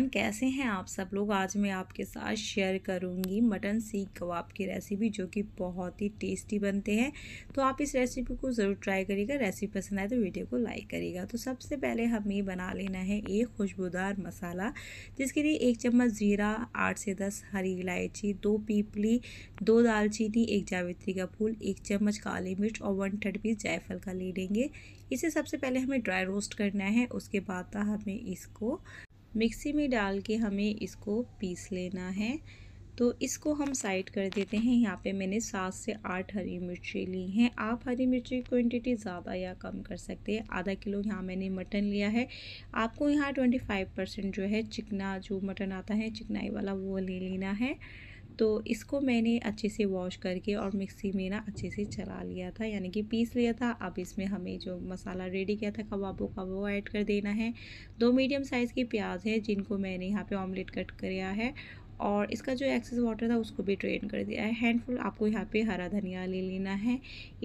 everyone कैसे हैं आप सब लोग आज मैं आपके साथ शेयर करूंगी मटन सीख कबाब की रेसिपी जो कि बहुत ही टेस्टी बनते हैं तो आप इस रेसिपी को ज़रूर ट्राई करिएगा रेसिपी पसंद आए तो वीडियो को लाइक करिएगा तो सबसे पहले हमें बना लेना है एक खुशबूदार मसाला जिसके लिए एक चम्मच ज़ीरा आठ से दस हरी इलायची दो पीपली दो दालचीनी एक जावित्री का फूल एक चम्मच काली मिर्च और वन थर्ड पीस जायफल का ले लेंगे इसे सबसे पहले हमें ड्राई रोस्ट करना है उसके बाद हमें इसको मिक्सी में डाल के हमें इसको पीस लेना है तो इसको हम साइड कर देते हैं यहाँ पे मैंने सात से आठ हरी मिर्ची ली हैं आप हरी मिर्ची की क्वान्टिटी ज़्यादा या कम कर सकते हैं आधा किलो यहाँ मैंने मटन लिया है आपको यहाँ ट्वेंटी फाइव परसेंट जो है चिकना जो मटन आता है चिकनाई वाला वो ले लेना है तो इसको मैंने अच्छे से वॉश करके और मिक्सी में ना अच्छे से चला लिया था यानी कि पीस लिया था अब इसमें हमें जो मसाला रेडी किया था कबाबों का वो ऐड कर देना है दो मीडियम साइज़ के प्याज है जिनको मैंने यहाँ पे ऑमलेट कट किया है और इसका जो एक्सेस वाटर था उसको भी ड्रेन कर दिया है हैंडफुल आपको यहाँ पे हरा धनिया ले लेना है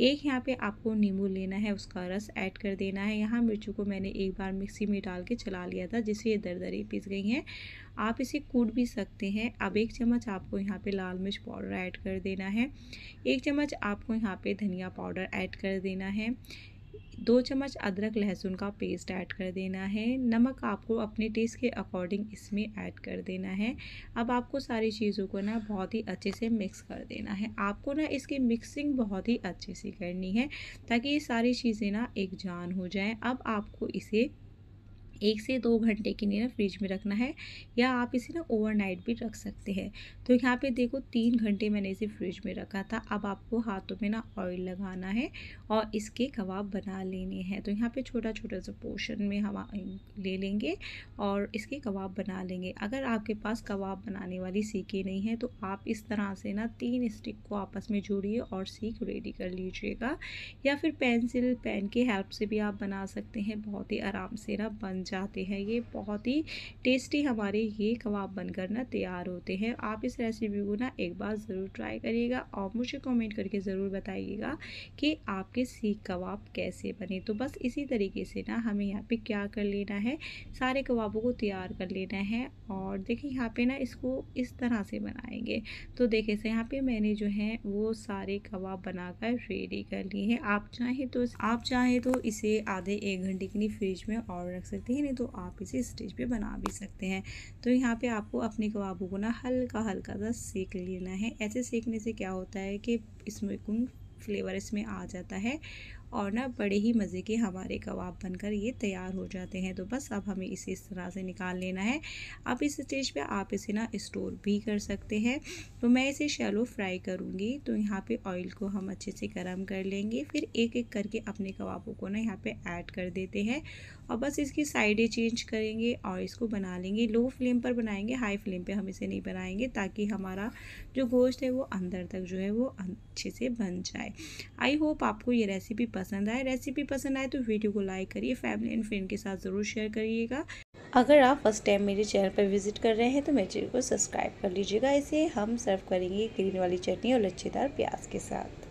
एक यहाँ पे आपको नींबू लेना है उसका रस ऐड कर देना है यहाँ मिर्चों को मैंने एक बार मिक्सी में डाल के चला लिया था जिससे ये दरदरी पिस गई हैं आप इसे कूट भी सकते हैं अब एक चम्मच आपको यहाँ पे लाल मिर्च पाउडर ऐड कर देना है एक चम्मच आपको यहाँ पे धनिया पाउडर ऐड कर देना है दो चम्मच अदरक लहसुन का पेस्ट ऐड कर देना है नमक आपको अपने टेस्ट के अकॉर्डिंग इसमें ऐड कर देना है अब आपको सारी चीज़ों को ना बहुत ही अच्छे से मिक्स कर देना है आपको ना इसकी मिक्सिंग बहुत ही अच्छे से करनी है ताकि ये सारी चीज़ें ना एक जान हो जाएं अब आपको इसे एक से दो घंटे के लिए ना फ्रिज में रखना है या आप इसे ना ओवरनाइट भी रख सकते हैं तो यहाँ पे देखो तीन घंटे मैंने इसे फ्रिज में रखा था अब आपको हाथों में ना ऑयल लगाना है और इसके कबाब बना लेने हैं तो यहाँ पे छोटा छोटा सा पोर्शन में हम ले लेंगे और इसके कबाब बना लेंगे अगर आपके पास कबाब बनाने वाली सीखे नहीं है तो आप इस तरह से ना तीन स्टिक को आपस में जोड़िए और सीख रेडी कर लीजिएगा या फिर पेंसिल पेन की हेल्प से भी आप बना सकते हैं बहुत ही आराम से ना बन जाते हैं ये बहुत ही टेस्टी हमारे ये कबाब बनकर ना तैयार होते हैं आप इस रेसिपी को ना एक बार ज़रूर ट्राई करिएगा और मुझे कमेंट करके ज़रूर बताइएगा कि आपके सीख कबाब कैसे बने तो बस इसी तरीके से ना हमें यहाँ पे क्या कर लेना है सारे कबाबों को तैयार कर लेना है और देखिए यहाँ पर ना इसको इस तरह से बनाएंगे तो देखे से यहाँ पर मैंने जो है वो सारे कबाब बनाकर रेडी कर लिए हैं आप चाहें तो आप चाहें तो इसे आधे एक घंटे के लिए फ्रिज में और रख सकते हैं ही नहीं तो आप इसे स्टेज पे बना भी सकते हैं तो यहाँ पे आपको अपने कबाबों को ना हल्का हल्का सा सेक लेना है ऐसे सेकने से क्या होता है कि इसमें फ्लेवर इसमें आ जाता है और ना बड़े ही मज़े के हमारे कबाब बनकर ये तैयार हो जाते हैं तो बस अब हमें इसे इस तरह से निकाल लेना है अब इस स्टेज पे आप इसे ना स्टोर भी कर सकते हैं तो मैं इसे शैलो फ्राई करूँगी तो यहाँ पे ऑयल को हम अच्छे से गर्म कर लेंगे फिर एक एक करके अपने कबाबों को ना यहाँ पर ऐड कर देते हैं और बस इसकी साइडें चेंज करेंगे और इसको बना लेंगे लो फ्लेम पर बनाएंगे हाई फ्लेम पे हम इसे नहीं बनाएंगे ताकि हमारा जो गोश्त है वो अंदर तक जो है वो अच्छे से बन जाए आई होप आपको ये रेसिपी पसंद पसंद आए रेसिपी पसंद आए तो वीडियो को लाइक करिए फैमिली एंड फ्रेंड के साथ ज़रूर शेयर करिएगा अगर आप फर्स्ट टाइम मेरे चैनल पर विजिट कर रहे हैं तो मेरे चैनल को सब्सक्राइब कर लीजिएगा इसे हम सर्व करेंगे ग्रीन वाली चटनी और लच्छेदार प्याज के साथ